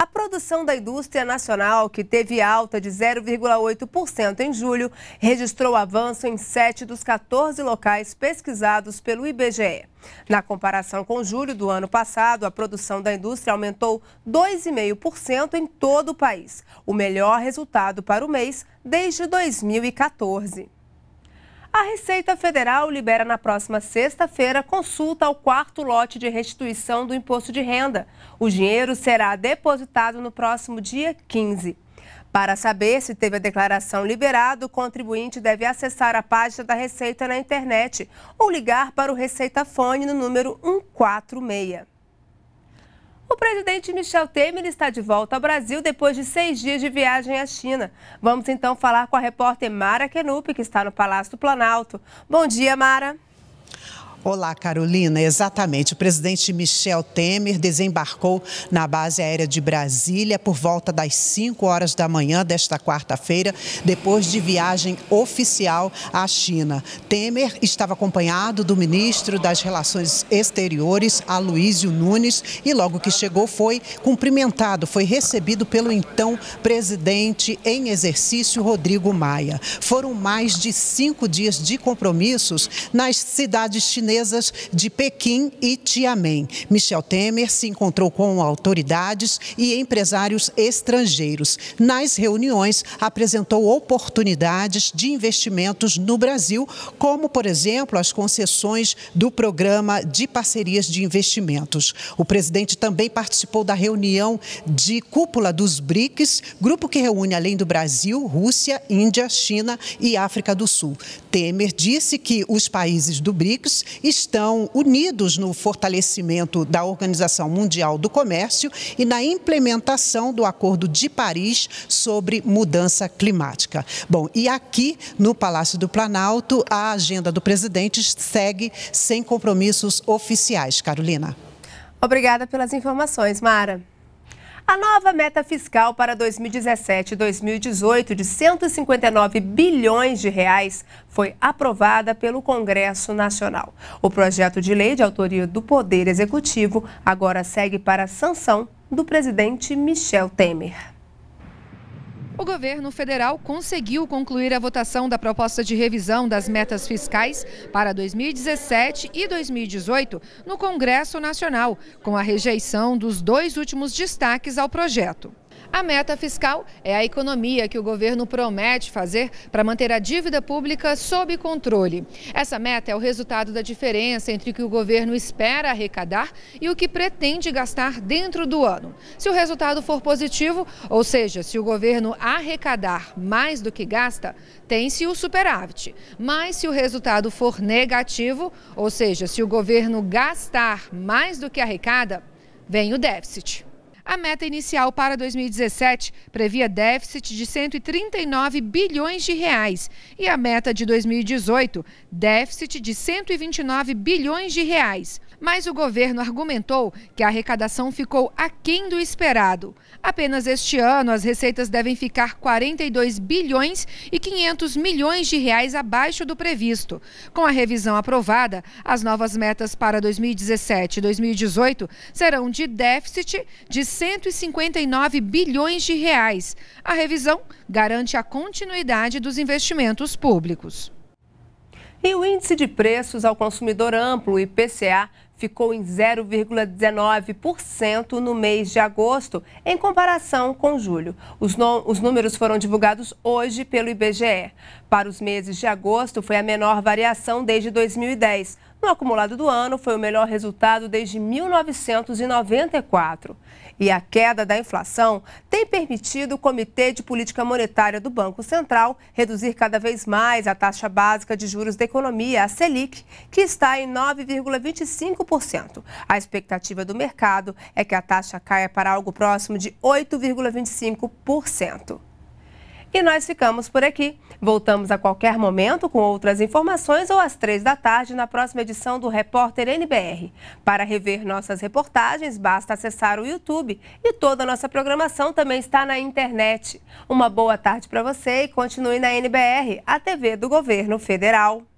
A produção da indústria nacional, que teve alta de 0,8% em julho, registrou avanço em 7 dos 14 locais pesquisados pelo IBGE. Na comparação com julho do ano passado, a produção da indústria aumentou 2,5% em todo o país, o melhor resultado para o mês desde 2014. A Receita Federal libera na próxima sexta-feira consulta ao quarto lote de restituição do imposto de renda. O dinheiro será depositado no próximo dia 15. Para saber se teve a declaração liberada, o contribuinte deve acessar a página da Receita na internet ou ligar para o Receita Fone no número 146. O presidente Michel Temer está de volta ao Brasil depois de seis dias de viagem à China. Vamos então falar com a repórter Mara Kenup, que está no Palácio do Planalto. Bom dia, Mara. Olá, Carolina. Exatamente. O presidente Michel Temer desembarcou na base aérea de Brasília por volta das 5 horas da manhã desta quarta-feira, depois de viagem oficial à China. Temer estava acompanhado do ministro das Relações Exteriores, Aloysio Nunes, e logo que chegou foi cumprimentado, foi recebido pelo então presidente em exercício, Rodrigo Maia. Foram mais de cinco dias de compromissos nas cidades chinesas chinesas de Pequim e Tiananmen. Michel Temer se encontrou com autoridades e empresários estrangeiros. Nas reuniões, apresentou oportunidades de investimentos no Brasil, como, por exemplo, as concessões do Programa de Parcerias de Investimentos. O presidente também participou da reunião de cúpula dos BRICS, grupo que reúne, além do Brasil, Rússia, Índia, China e África do Sul. Temer disse que os países do BRICS estão unidos no fortalecimento da Organização Mundial do Comércio e na implementação do Acordo de Paris sobre mudança climática. Bom, e aqui no Palácio do Planalto, a agenda do presidente segue sem compromissos oficiais. Carolina. Obrigada pelas informações, Mara. A nova meta fiscal para 2017 e 2018 de 159 bilhões de reais foi aprovada pelo Congresso Nacional. O projeto de lei de autoria do Poder Executivo agora segue para a sanção do presidente Michel Temer. O governo federal conseguiu concluir a votação da proposta de revisão das metas fiscais para 2017 e 2018 no Congresso Nacional, com a rejeição dos dois últimos destaques ao projeto. A meta fiscal é a economia que o governo promete fazer para manter a dívida pública sob controle. Essa meta é o resultado da diferença entre o que o governo espera arrecadar e o que pretende gastar dentro do ano. Se o resultado for positivo, ou seja, se o governo arrecadar mais do que gasta, tem-se o superávit. Mas se o resultado for negativo, ou seja, se o governo gastar mais do que arrecada, vem o déficit. A meta inicial para 2017 previa déficit de 139 bilhões de reais e a meta de 2018, déficit de 129 bilhões de reais. Mas o governo argumentou que a arrecadação ficou aquém do esperado. Apenas este ano as receitas devem ficar 42 bilhões e 500 milhões de reais abaixo do previsto. Com a revisão aprovada, as novas metas para 2017 e 2018 serão de déficit de 159 bilhões de reais. A revisão garante a continuidade dos investimentos públicos. E o índice de preços ao consumidor amplo, IPCA, ficou em 0,19% no mês de agosto, em comparação com julho. Os, os, números foram divulgados hoje pelo IBGE. Para os meses de agosto, foi a menor variação desde 2010. No acumulado do ano, foi o melhor resultado desde 1994. E a queda da inflação tem permitido o Comitê de Política Monetária do Banco Central reduzir cada vez mais a taxa básica de juros da economia, a Selic, que está em 9,25%. A expectativa do mercado é que a taxa caia para algo próximo de 8,25%. E nós ficamos por aqui. Voltamos a qualquer momento com outras informações ou às três da tarde na próxima edição do Repórter NBR. Para rever nossas reportagens, basta acessar o YouTube e toda a nossa programação também está na internet. Uma boa tarde para você e continue na NBR, a TV do Governo Federal.